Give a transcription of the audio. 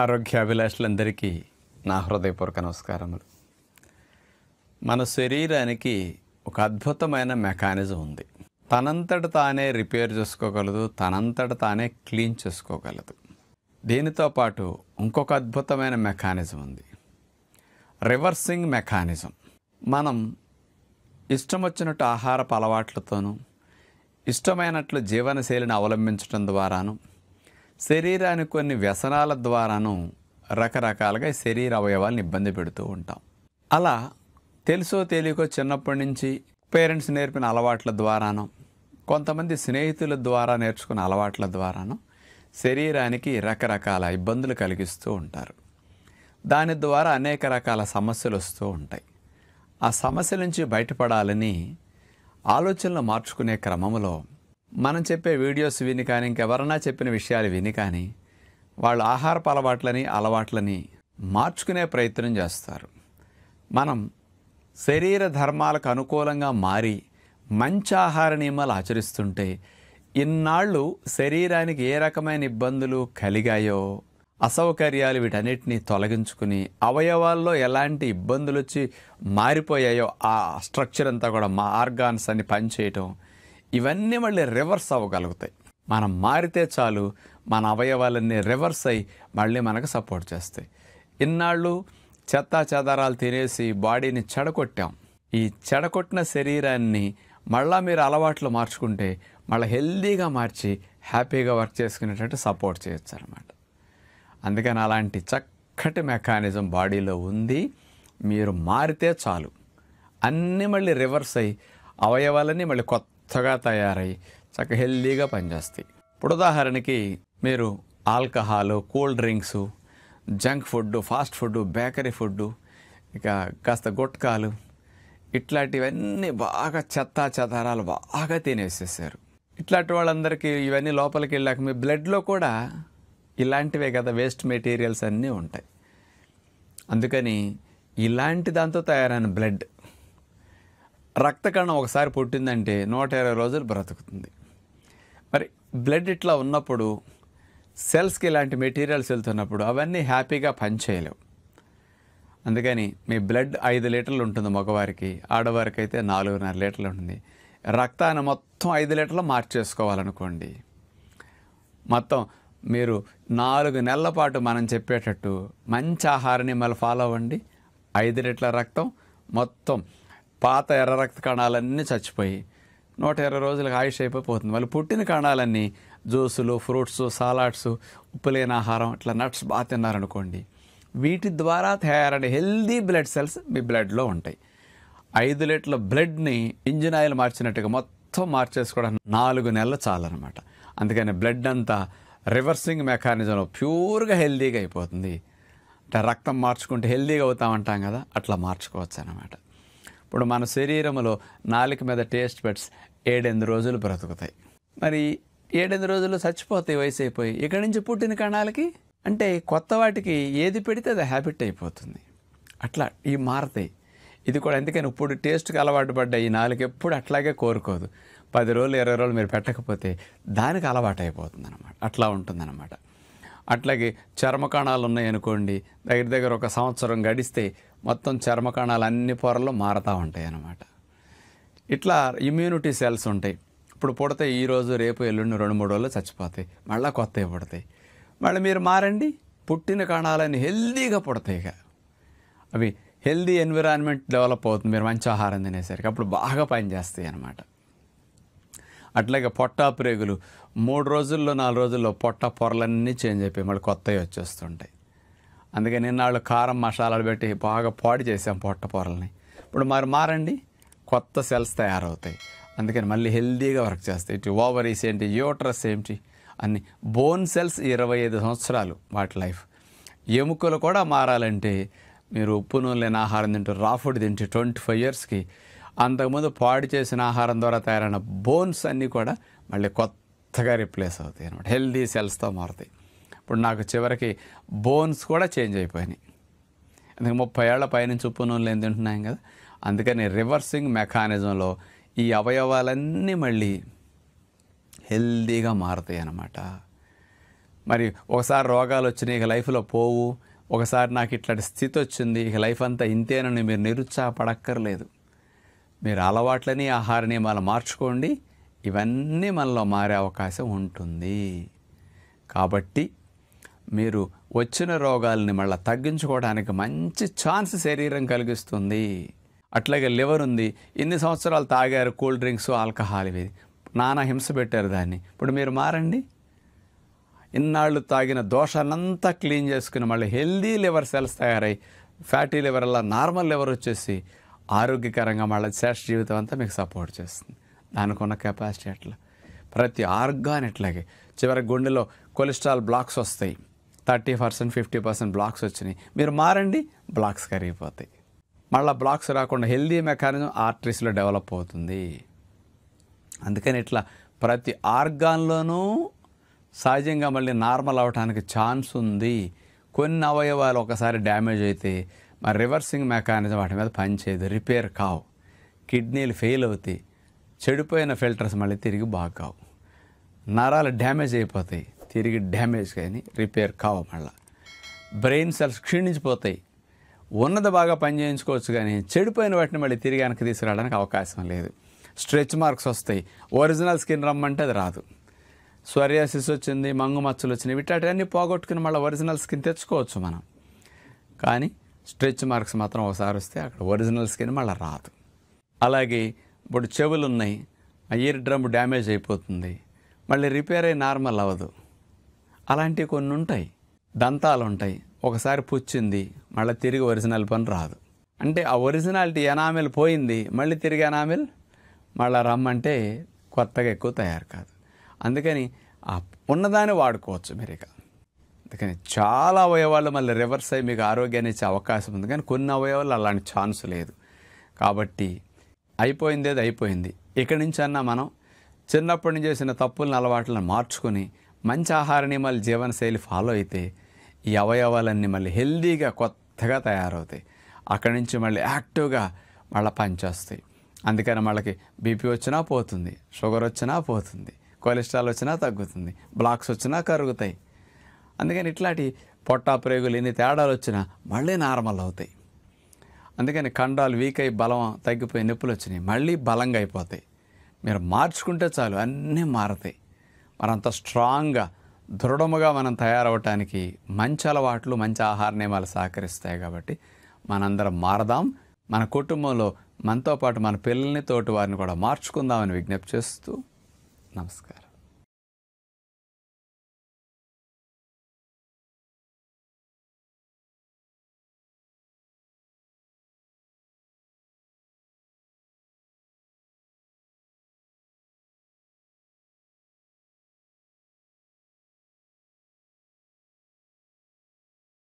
ఆరోగ్యాభిలాషులందరికీ నా హృదయపూర్వక నమస్కారములు మన శరీరానికి ఒక అద్భుతమైన మెకానిజం ఉంది తనంతట తానే రిపేర్ చేసుకోగలదు తనంతట తానే క్లీన్ చేసుకోగలదు దీనితో పాటు ఇంకొక అద్భుతమైన మెకానిజం ఉంది రివర్సింగ్ మెకానిజం మనం ఇష్టం వచ్చినట్టు ఆహారపు అలవాట్లతోనూ ఇష్టమైనట్లు జీవనశైలిని అవలంబించడం ద్వారాను శరీరానికి కొన్ని వ్యసనాల ద్వారాను రకరకాలుగా శరీర అవయవాలను ఇబ్బంది పెడుతూ ఉంటాం అలా తెలుసో తెలియకో చిన్నప్పటి నుంచి పేరెంట్స్ నేర్పిన అలవాట్ల ద్వారాను కొంతమంది స్నేహితుల ద్వారా నేర్చుకున్న అలవాట్ల ద్వారాను శరీరానికి రకరకాల ఇబ్బందులు కలిగిస్తూ ఉంటారు దాని ద్వారా అనేక రకాల సమస్యలు వస్తూ ఉంటాయి ఆ సమస్య నుంచి బయటపడాలని ఆలోచనలు మార్చుకునే క్రమంలో మనం చెప్పే వీడియోస్ విని కానీ ఇంకెవరన్నా చెప్పిన విషయాలు విని కానీ వాళ్ళ ఆహారపు అలవాట్లని అలవాట్లని మార్చుకునే ప్రయత్నం చేస్తారు మనం శరీర ధర్మాలకు అనుకూలంగా మారి మంచి ఆహార నియమాలు ఆచరిస్తుంటే ఇన్నాళ్ళు శరీరానికి ఏ రకమైన ఇబ్బందులు కలిగాయో అసౌకర్యాలు వీటన్నిటిని తొలగించుకుని అవయవాల్లో ఎలాంటి ఇబ్బందులు వచ్చి మారిపోయాయో ఆ స్ట్రక్చర్ అంతా కూడా మా ఆర్గాన్స్ అన్ని పనిచేయటం ఇవన్నీ మళ్ళీ రివర్స్ అవ్వగలుగుతాయి మనం మారితే చాలు మన అవయవాలన్నీ రివర్స్ అయ్యి మళ్ళీ మనకు సపోర్ట్ చేస్తాయి ఇన్నాళ్ళు చెత్తా చెదారాలు తినేసి బాడీని చెడగొట్టాం ఈ చెడగొట్టిన శరీరాన్ని మళ్ళా మీరు అలవాట్లు మార్చుకుంటే మళ్ళీ హెల్దీగా మార్చి హ్యాపీగా వర్క్ చేసుకునేటట్టు సపోర్ట్ చేయొచ్చు అనమాట అందుకని అలాంటి చక్కటి మెకానిజం బాడీలో ఉంది మీరు మారితే చాలు అన్నీ మళ్ళీ రివర్స్ అయ్యి అవయవాలన్నీ మళ్ళీ కొత్త మెత్తగా తయారై చక్క హెల్దీగా పనిచేస్తాయి ఇప్పుడు ఉదాహరణకి మీరు alcohol cool drinks junk food fast food bakery food ఇక కాస్త గుట్కాలు ఇట్లాంటివన్నీ బాగా చెత్త చెదారాలు బాగా తినేసేసారు ఇట్లాంటి వాళ్ళందరికీ ఇవన్నీ లోపలికి వెళ్ళాక మీ బ్లడ్లో కూడా ఇలాంటివే కదా వేస్ట్ మెటీరియల్స్ అన్నీ ఉంటాయి అందుకని ఇలాంటి దాంతో తయారైన బ్లడ్ రక్తకణం ఒకసారి పుట్టిందంటే నూట ఇరవై రోజులు బ్రతుకుతుంది మరి బ్లడ్ ఇట్లా ఉన్నప్పుడు సెల్స్కి ఇలాంటి మెటీరియల్స్ వెళ్తున్నప్పుడు అవన్నీ హ్యాపీగా పనిచేయలేవు అందుకని మీ బ్లడ్ ఐదు లీటర్లు ఉంటుంది మగవారికి ఆడవారికి అయితే నాలుగున్నర లీటర్లు ఉంటుంది రక్తాన్ని మొత్తం ఐదు లీటర్లు మార్చేసుకోవాలనుకోండి మొత్తం మీరు నాలుగు నెలల పాటు మనం చెప్పేటట్టు మంచి ఆహారాన్ని మళ్ళీ ఫాలో అవ్వండి ఐదు లీటర్ల రక్తం మొత్తం పాత ఎర్ర రక్త కణాలన్నీ చచ్చిపోయి నూట ఇరవై రోజులకు ఆయుష్ అయిపోతుంది వాళ్ళు పుట్టిన కణాలన్నీ జ్యూసులు ఫ్రూట్స్ సలాడ్స్ లేని ఆహారం ఇట్లా నట్స్ బాగా తిన్నారనుకోండి వీటి ద్వారా తయారైన హెల్దీ బ్లడ్ సెల్స్ మీ బ్లడ్లో ఉంటాయి ఐదు లీటర్ల బ్లడ్ని ఇంజిన్ ఆయిల్ మార్చినట్టుగా మొత్తం మార్చేసుకోవడానికి నాలుగు నెలలు చాలన్నమాట అందుకని బ్లడ్ అంతా రివర్సింగ్ మెకానిజంలో ప్యూర్గా హెల్దీగా అయిపోతుంది అంటే రక్తం మార్చుకుంటే హెల్దీగా అవుతామంటాం కదా అట్లా మార్చుకోవచ్చు అనమాట ఇప్పుడు మన శరీరంలో నాలుక మీద టేస్ట్ బెడ్స్ ఏడెనిమిది రోజులు బ్రతుకుతాయి మరి ఏడెనిమిది రోజులు చచ్చిపోతాయి వయసు అయిపోయి ఇక్కడి నుంచి పుట్టిన కణాలకి అంటే కొత్త వాటికి ఏది పెడితే అది హ్యాబిట్ అయిపోతుంది అట్లా ఇవి మారతాయి ఇది కూడా అందుకని ఇప్పుడు టేస్ట్కి అలవాటు పడ్డ ఈ నాలుగు ఎప్పుడు అట్లాగే కోరుకోదు పది రోజులు ఇరవై రోజులు మీరు పెట్టకపోతే దానికి అలవాటు అయిపోతుంది అనమాట అట్లా ఉంటుందన్నమాట అట్లాగే కణాలు ఉన్నాయనుకోండి దగ్గర దగ్గర ఒక సంవత్సరం గడిస్తే మొత్తం కణాలు అన్ని పొరలు మారుతూ ఉంటాయి అన్నమాట ఇట్లా ఇమ్యూనిటీ సెల్స్ ఉంటాయి ఇప్పుడు పుడితే ఈరోజు రేపు ఎల్లుండి రెండు మూడు రోజులు చచ్చిపోతాయి మళ్ళీ కొత్తవి పుడతాయి మళ్ళీ మీరు మారండి పుట్టిన కణాలని హెల్దీగా ఇక అవి హెల్దీ ఎన్విరాన్మెంట్ డెవలప్ అవుతుంది మీరు మంచి ఆహారం తినేసరికి అప్పుడు బాగా పనిచేస్తాయి అన్నమాట అట్లాగే పొట్టా ప్రేగులు మూడు రోజుల్లో నాలుగు రోజుల్లో పొట్ట పొరలన్నీ చేంజ్ అయిపోయి మళ్ళీ కొత్తవి వచ్చేస్తుంటాయి అందుకే నిన్న వాళ్ళు కారం మసాలాలు పెట్టి బాగా పాడి చేసాం పొట్ట పొరల్ని ఇప్పుడు మరి మారండి కొత్త సెల్స్ తయారవుతాయి అందుకని మళ్ళీ హెల్దీగా వర్క్ చేస్తాయి ఇటు ఓవరీస్ ఏంటి యూట్రస్ ఏంటి అన్ని బోన్ సెల్స్ ఇరవై ఐదు సంవత్సరాలు వాటి లైఫ్ ఎముకలు కూడా మారాలంటే మీరు ఉప్పు లేని ఆహారం తింటూ రా ఫుడ్ తింటే ట్వంటీ ఫైవ్ ఇయర్స్కి అంతకుముందు పాడు చేసిన ఆహారం ద్వారా తయారైన బోన్స్ అన్నీ కూడా మళ్ళీ కొత్త కొత్తగా రిప్లేస్ అవుతాయి అనమాట హెల్దీ సెల్స్తో మారుతాయి ఇప్పుడు నాకు చివరికి బోన్స్ కూడా చేంజ్ అయిపోయినాయి అందుకే ముప్పై ఏళ్ల పైనుంచి ఉప్పు నూనెలు ఏం తింటున్నాయి కదా అందుకని రివర్సింగ్ మెకానిజంలో ఈ అవయవాలన్నీ మళ్ళీ హెల్దీగా మారుతాయి అన్నమాట మరి ఒకసారి రోగాలు వచ్చినాయి ఇక లైఫ్లో పోవు ఒకసారి నాకు ఇట్లాంటి స్థితి వచ్చింది ఇక లైఫ్ అంతా ఇంతేనని మీరు నిరుత్సాహపడక్కర్లేదు మీరు అలవాట్లని ఆహార నియమాలు మార్చుకోండి ఇవన్నీ మనలో మారే అవకాశం ఉంటుంది కాబట్టి మీరు వచ్చిన రోగాల్ని మళ్ళీ తగ్గించుకోవడానికి మంచి ఛాన్స్ శరీరం కలిగిస్తుంది అట్లాగే లివర్ ఉంది ఇన్ని సంవత్సరాలు తాగారు కూల్ డ్రింక్స్ ఆల్కహాల్ ఇవి నానా హింస పెట్టారు దాన్ని ఇప్పుడు మీరు మారండి ఇన్నాళ్ళు తాగిన దోషాలంతా క్లీన్ చేసుకుని మళ్ళీ హెల్దీ లివర్ సెల్స్ తయారై ఫ్యాటీ లివర్ అలా నార్మల్ లివర్ వచ్చేసి ఆరోగ్యకరంగా మళ్ళీ శేష జీవితం అంతా మీకు సపోర్ట్ చేస్తుంది దానికి కెపాసిటీ అట్లా ప్రతి ఆర్గాన్ ఇట్లాగే చివరి గుండెలో కొలెస్ట్రాల్ బ్లాక్స్ వస్తాయి thirty percent fifty percent blocks వచ్చినాయి మీరు మారండి బ్లాక్స్ కరిగిపోతాయి మళ్ళీ బ్లాక్స్ రాకుండా హెల్దీ మెకానిజం ఆర్టరీస్లో డెవలప్ అవుతుంది అందుకని ఇట్లా ప్రతి ఆర్గాన్లోనూ సహజంగా మళ్ళీ నార్మల్ అవడానికి ఛాన్స్ ఉంది కొన్ని అవయవాలు ఒకసారి డ్యామేజ్ అయితే మరి రివర్సింగ్ మెకానిజం వాటి మీద పనిచేయదు రిపేర్ కావు కిడ్నీలు ఫెయిల్ అవుతాయి చెడిపోయిన ఫిల్టర్స్ మళ్ళీ తిరిగి బాగా కావు నరాలు డ్యామేజ్ అయిపోతాయి తిరిగి డ్యామేజ్ కానీ రిపేర్ కావు మళ్ళీ బ్రెయిన్ సెల్స్ క్షీణించిపోతాయి ఉన్నది బాగా పని చేయించుకోవచ్చు కానీ చెడిపోయిన వాటిని మళ్ళీ తిరిగి వెనక్కి తీసుకురావడానికి అవకాశం లేదు స్ట్రెచ్ మార్క్స్ వస్తాయి ఒరిజినల్ స్కిన్ రమ్మంటే అది రాదు స్వర్యాసిస్ వచ్చింది మంగు మచ్చలు వచ్చినాయి వీటన్నీ పోగొట్టుకుని మళ్ళీ ఒరిజినల్ స్కిన్ తెచ్చుకోవచ్చు మనం కానీ స్ట్రెచ్ మార్క్స్ మాత్రం ఒకసారి వస్తే అక్కడ ఒరిజినల్ స్కిన్ మళ్ళీ రాదు అలాగే ఇప్పుడు చెవులు ఉన్నాయి ఆ ఇయర్ డ్రమ్ డ్యామేజ్ అయిపోతుంది మళ్ళీ రిపేర్ అయ్యి నార్మల్ అవ్వదు అలాంటివి కొన్ని ఉంటాయి దంతాలు ఉంటాయి ఒకసారి పుచ్చింది మళ్ళీ తిరిగి ఒరిజినల్ పని రాదు అంటే ఆ ఒరిజినాలిటీ ఎనామిల్ పోయింది మళ్ళీ తిరిగి ఎనామిల్ మళ్ళీ రమ్మంటే కొత్తగా ఎక్కువ తయారు కాదు అందుకని ఆ ఉన్నదాన్ని వాడుకోవచ్చు మీరు ఇక అందుకని చాలా అవయవాలు మళ్ళీ రివర్స్ అయ్యి మీకు ఆరోగ్యాన్ని ఇచ్చే అవకాశం ఉంది కానీ కొన్ని అవయవాలు అలాంటి ఛాన్స్ లేదు కాబట్టి అయిపోయింది అది అయిపోయింది ఇక్కడి నుంచి అన్న మనం చిన్నప్పటి నుంచి చేసిన తప్పులను అలవాట్లను మార్చుకొని మంచి ఆహార నియమాలు జీవనశైలి ఫాలో అయితే ఈ అవయవాలన్నీ మళ్ళీ హెల్దీగా కొత్తగా తయారవుతాయి అక్కడి నుంచి మళ్ళీ యాక్టివ్గా మళ్ళీ పనిచేస్తాయి అందుకని వాళ్ళకి బీపీ వచ్చినా పోతుంది షుగర్ వచ్చినా పోతుంది కొలెస్ట్రాల్ వచ్చినా తగ్గుతుంది బ్లాక్స్ వచ్చినా కరుగుతాయి అందుకని ఇట్లాంటి పొట్టా ప్రేగులు ఎన్ని తేడాలు వచ్చినా మళ్ళీ నార్మల్ అవుతాయి అందుకని ఖండాలు వీక్ అయి బలం తగ్గిపోయి నొప్పులు వచ్చినాయి మళ్ళీ బలంగా అయిపోతాయి మీరు మార్చుకుంటే చాలు అన్నీ మారతాయి మనంత స్ట్రాంగ్గా దృఢముగా మనం తయారవటానికి మంచి అలవాట్లు మంచి ఆహార నియమాలు సహకరిస్తాయి కాబట్టి మనందరం మారదాం మన కుటుంబంలో మనతో పాటు మన పిల్లల్ని తోటి వారిని కూడా మార్చుకుందామని విజ్ఞప్తి చేస్తూ నమస్కారం